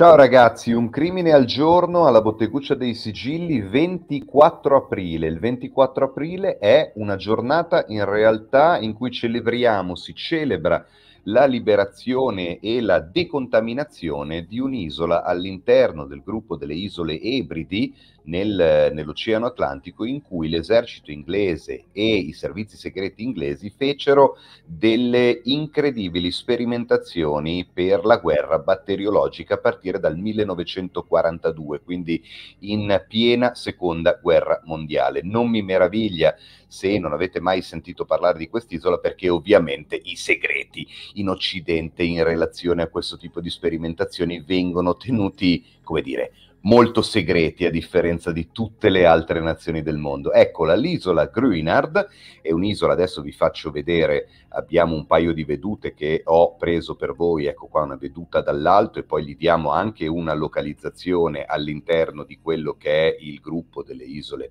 Ciao ragazzi, un crimine al giorno alla botteguccia dei sigilli 24 aprile. Il 24 aprile è una giornata in realtà in cui celebriamo, si celebra la liberazione e la decontaminazione di un'isola all'interno del gruppo delle isole Ebridi nel, nell'Oceano Atlantico in cui l'esercito inglese e i servizi segreti inglesi fecero delle incredibili sperimentazioni per la guerra batteriologica a partire dal 1942, quindi in piena seconda guerra mondiale. Non mi meraviglia se non avete mai sentito parlare di quest'isola perché ovviamente i segreti in Occidente in relazione a questo tipo di sperimentazioni vengono tenuti, come dire, molto segreti a differenza di tutte le altre nazioni del mondo. Eccola, l'isola Gruinard è un'isola, adesso vi faccio vedere, abbiamo un paio di vedute che ho preso per voi, ecco qua una veduta dall'alto e poi gli diamo anche una localizzazione all'interno di quello che è il gruppo delle isole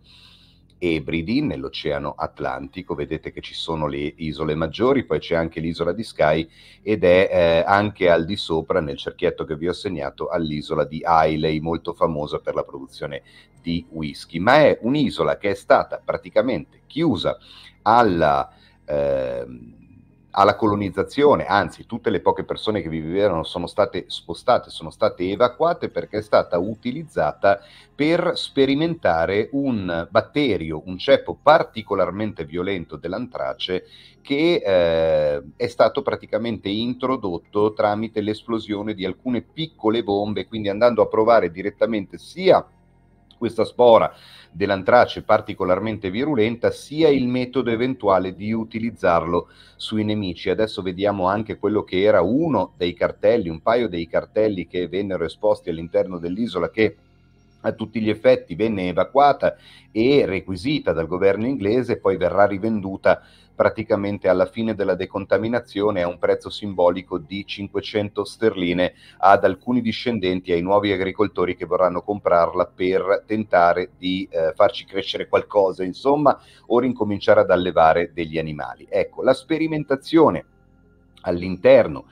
Ebridi nell'Oceano Atlantico, vedete che ci sono le isole maggiori, poi c'è anche l'isola di Skye ed è eh, anche al di sopra nel cerchietto che vi ho segnato all'isola di Islay, molto famosa per la produzione di whisky, ma è un'isola che è stata praticamente chiusa alla... Eh, alla colonizzazione, anzi tutte le poche persone che vi vivevano sono state spostate, sono state evacuate perché è stata utilizzata per sperimentare un batterio, un ceppo particolarmente violento dell'antrace che eh, è stato praticamente introdotto tramite l'esplosione di alcune piccole bombe, quindi andando a provare direttamente sia questa spora dell'antrace particolarmente virulenta, sia il metodo eventuale di utilizzarlo sui nemici. Adesso vediamo anche quello che era uno dei cartelli, un paio dei cartelli che vennero esposti all'interno dell'isola che a tutti gli effetti venne evacuata e requisita dal governo inglese, poi verrà rivenduta praticamente alla fine della decontaminazione a un prezzo simbolico di 500 sterline ad alcuni discendenti, ai nuovi agricoltori che vorranno comprarla per tentare di eh, farci crescere qualcosa, insomma, o ricominciare ad allevare degli animali. Ecco, la sperimentazione all'interno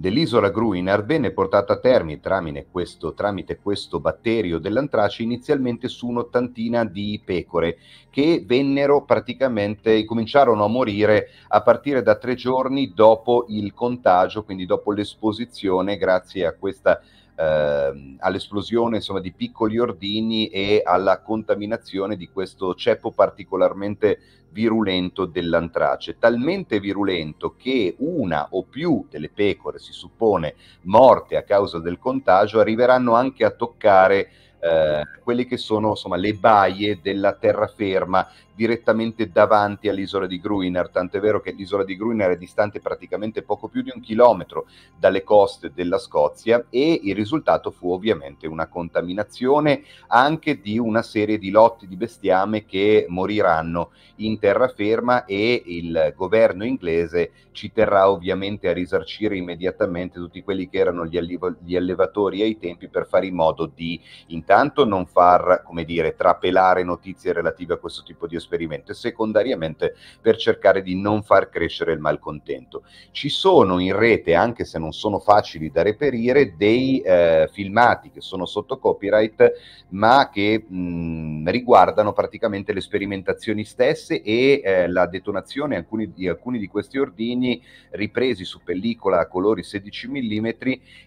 dell'isola Gruinar venne portata a termine tramite questo, tramite questo batterio dell'antrace inizialmente su un'ottantina di pecore che vennero praticamente, cominciarono a morire a partire da tre giorni dopo il contagio, quindi dopo l'esposizione grazie a questa eh, all'esplosione insomma, di piccoli ordini e alla contaminazione di questo ceppo particolarmente virulento dell'antrace, talmente virulento che una o più delle pecore, si suppone, morte a causa del contagio, arriveranno anche a toccare eh, quelle che sono insomma, le baie della terraferma direttamente davanti all'isola di Gruiner, tant'è vero che l'isola di Gruiner è distante praticamente poco più di un chilometro dalle coste della Scozia e il risultato fu ovviamente una contaminazione anche di una serie di lotti di bestiame che moriranno in terraferma e il governo inglese ci terrà ovviamente a risarcire immediatamente tutti quelli che erano gli, allev- gli allevatori ai tempi per fare in modo di intanto non far, come dire, trapelare notizie relative a questo tipo di esperienze esperimento e secondariamente per cercare di non far crescere il malcontento. Ci sono in rete, anche se non sono facili da reperire, dei eh, filmati che sono sotto copyright ma che mh, Ehm, riguardano praticamente le sperimentazioni stesse e eh, la detonazione alcuni, di alcuni di questi ordini ripresi su pellicola a colori 16 mm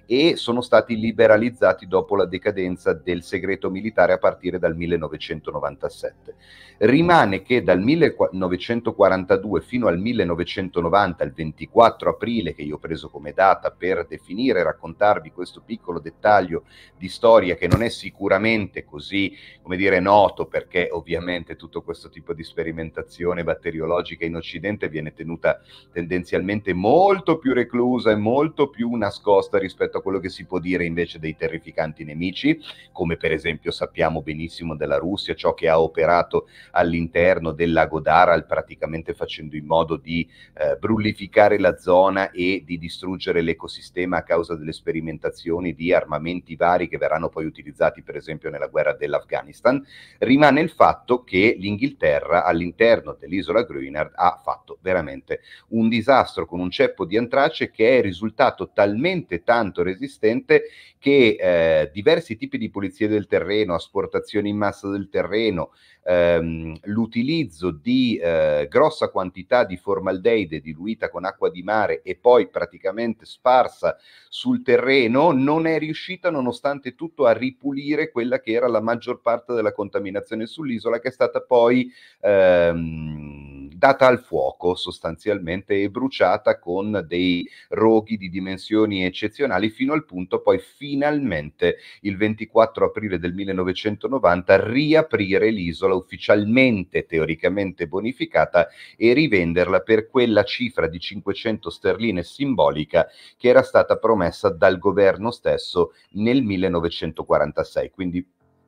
e sono stati liberalizzati dopo la decadenza del segreto militare a partire dal 1997. Rimane che dal 1942 fino al 1990, il 24 aprile che io ho preso come data per definire e raccontarvi questo piccolo dettaglio di storia che non è sicuramente così, come dire, no noto perché ovviamente tutto questo tipo di sperimentazione batteriologica in Occidente viene tenuta tendenzialmente molto più reclusa e molto più nascosta rispetto a quello che si può dire invece dei terrificanti nemici, come per esempio sappiamo benissimo della Russia, ciò che ha operato all'interno del lago d'Aral, praticamente facendo in modo di eh, brullificare la zona e di distruggere l'ecosistema a causa delle sperimentazioni di armamenti vari che verranno poi utilizzati per esempio nella guerra dell'Afghanistan rimane il fatto che l'Inghilterra all'interno dell'isola Greenard ha fatto veramente un disastro con un ceppo di antrace che è risultato talmente tanto resistente che eh, diversi tipi di pulizie del terreno, asportazioni in massa del terreno, ehm, l'utilizzo di eh, grossa quantità di formaldeide diluita con acqua di mare e poi praticamente sparsa sul terreno non è riuscita nonostante tutto a ripulire quella che era la maggior parte della contaminazione contaminazione sull'isola che è stata poi ehm, data al fuoco sostanzialmente e bruciata con dei roghi di dimensioni eccezionali fino al punto poi finalmente il 24 aprile del 1990 riaprire l'isola ufficialmente teoricamente bonificata e rivenderla per quella cifra di 500 sterline simbolica che era stata promessa dal governo stesso nel 1946. Quindi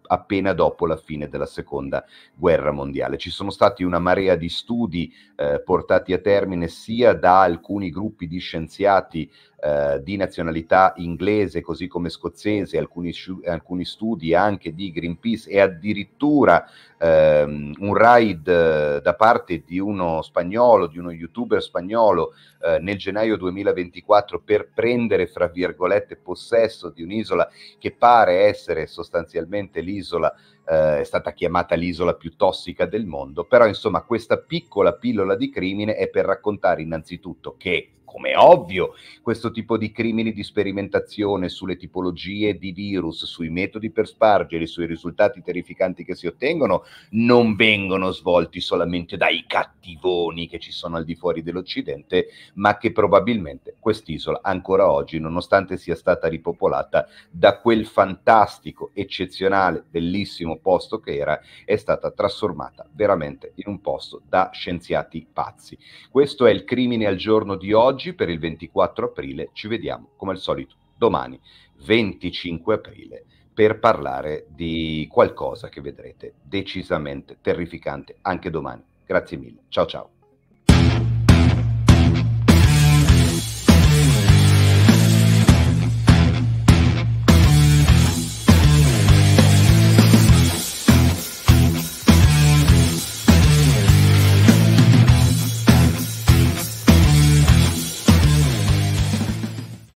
appena dopo la fine della seconda guerra mondiale. Ci sono stati una marea di studi eh, portati a termine sia da alcuni gruppi di scienziati eh, di nazionalità inglese così come scozzese, alcuni, alcuni studi anche di Greenpeace e addirittura ehm, un raid eh, da parte di uno spagnolo, di uno youtuber spagnolo eh, nel gennaio 2024 per prendere fra virgolette possesso di un'isola che pare essere sostanzialmente lì dell'isola eh, è stata chiamata l'isola più tossica del mondo, però insomma questa piccola pillola di crimine è per raccontare innanzitutto che come ovvio, questo tipo di crimini di sperimentazione sulle tipologie di virus, sui metodi per spargere, sui risultati terrificanti che si ottengono, non vengono svolti solamente dai cattivoni che ci sono al di fuori dell'Occidente, ma che probabilmente quest'isola ancora oggi, nonostante sia stata ripopolata da quel fantastico, eccezionale, bellissimo primo posto che era, è stata trasformata veramente in un posto da scienziati pazzi. Questo è il crimine al giorno di oggi per il 24 aprile. Ci vediamo come al solito domani, 25 aprile per parlare di qualcosa che vedrete decisamente terrificante anche domani. Grazie mille, ciao ciao.